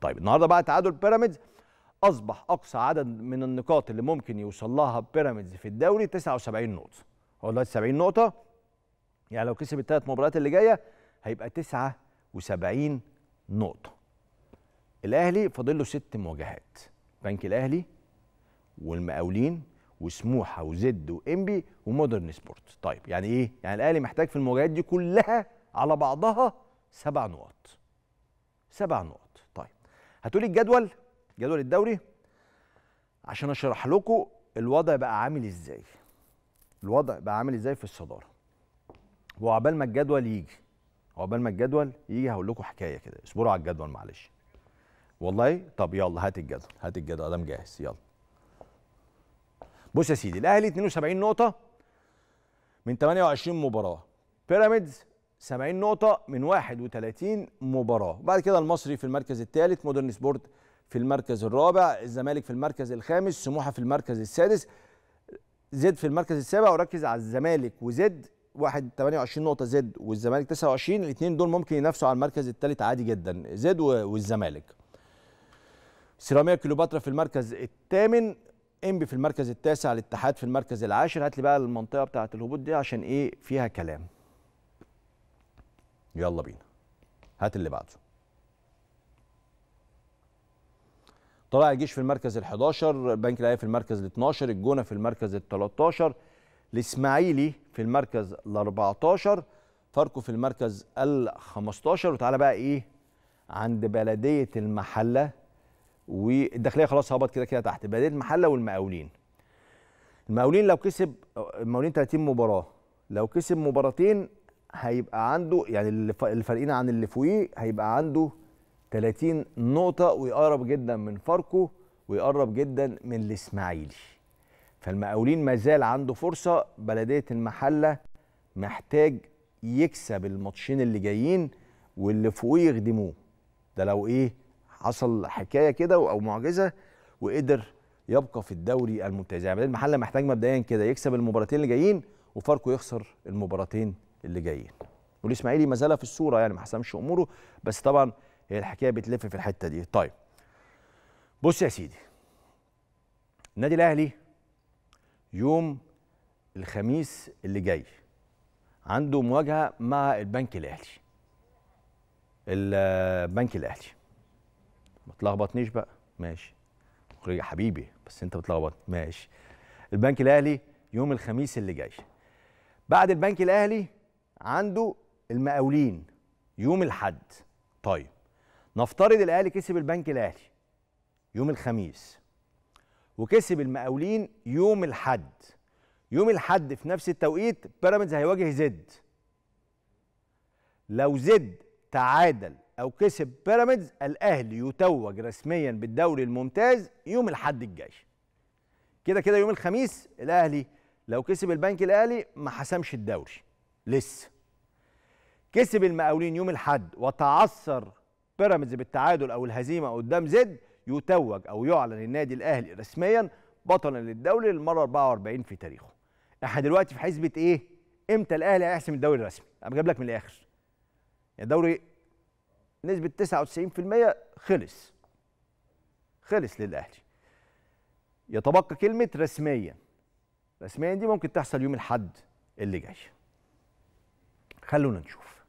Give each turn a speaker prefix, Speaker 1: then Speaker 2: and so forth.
Speaker 1: طيب النهارده بعد تعادل بيراميدز اصبح اقصى عدد من النقاط اللي ممكن يوصل لها بيراميدز في الدوري 79 نقطه هو دلوقتي 70 نقطه يعني لو كسب الثلاث مباريات اللي جايه هيبقى 79 نقطه الاهلي فاضل له ست مواجهات بنك الاهلي والمقاولين وسموحه وزد وانبي ومودرن سبورت طيب يعني ايه يعني الاهلي محتاج في المواجهات دي كلها على بعضها سبع نقط سبع نقط هتقولي الجدول جدول الدوري عشان اشرح لكم الوضع بقى عامل ازاي الوضع بقى عامل ازاي في الصداره وعقبال ما الجدول يجي وعبال ما الجدول يجي هقول لكم حكايه كده اصبروا على الجدول معلش والله طب يلا هات الجدول هات الجدول ادم مجهز يلا بص يا سيدي الاهلي 72 نقطه من 28 مباراه بيراميدز 70 نقطة من 31 مباراة بعد كده المصري في المركز الثالث مودرن سبورت في المركز الرابع الزمالك في المركز الخامس سموحة في المركز السادس زد في المركز السابع وركز على الزمالك وزد واحد 28 نقطة زد والزمالك 29 الاثنين دول ممكن ينافسوا على المركز الثالث عادي جدا زد والزمالك سيراميكا كليوباترا في المركز الثامن انبي في المركز التاسع الاتحاد في المركز العاشر هات لي بقى المنطقة بتاعة الهبوط دي عشان ايه فيها كلام يلا بينا هات اللي بعده طلع الجيش في المركز ال 11 بنك الاهلي في المركز ال 12 الجونه في المركز ال 13 الاسماعيلي في المركز ال 14 فاركو في المركز ال 15 وتعالى بقى ايه عند بلديه المحله والداخليه خلاص هبط كده كده تحت بلديه المحله والمقاولين المقاولين لو كسب المقاولين 30 مباراه لو كسب مباراتين هيبقى عنده يعني اللي فارقين عن اللي فوقيه هيبقى عنده 30 نقطه ويقرب جدا من فاركو ويقرب جدا من الاسماعيلي فالمقاولين ما زال عنده فرصه بلديه المحله محتاج يكسب الماتشين اللي جايين واللي فوقيه يخدموه ده لو ايه حصل حكايه كده او معجزه وقدر يبقى في الدوري الممتاز يعني المحله محتاج مبدئيا كده يكسب المباراتين اللي جايين وفاركو يخسر المباراتين اللي جايين والاسماعيلي ما زال في الصوره يعني ما حسمش اموره بس طبعا هي الحكايه بتلف في الحته دي طيب بص يا سيدي النادي الاهلي يوم الخميس اللي جاي عنده مواجهه مع البنك الاهلي البنك الاهلي ما تلخبطنيش بقى ماشي يا حبيبي بس انت بتلخبط ماشي البنك الاهلي يوم الخميس اللي جاي بعد البنك الاهلي عنده المقاولين يوم الحد طيب نفترض الاهلي كسب البنك الاهلي يوم الخميس وكسب المقاولين يوم الحد يوم الحد في نفس التوقيت بيراميدز هيواجه زد لو زد تعادل او كسب بيراميدز الاهلي يتوج رسميا بالدوري الممتاز يوم الحد الجاي كده كده يوم الخميس الاهلي لو كسب البنك الاهلي ما حسمش الدوري لسه كسب المقاولين يوم الحد وتعثر بيراميدز بالتعادل او الهزيمه قدام زد يتوج او يعلن النادي الاهلي رسميا بطلا للدوري للمره 44 في تاريخه احنا دلوقتي في حسبه ايه امتى الاهلي هيحسم الدوري الرسمي انا جايب لك من الاخر يعني دوري نسبه 99% خلص خلص للاهلي يتبقى كلمه رسميا رسميا دي ممكن تحصل يوم الحد اللي جاي خلونا نشوف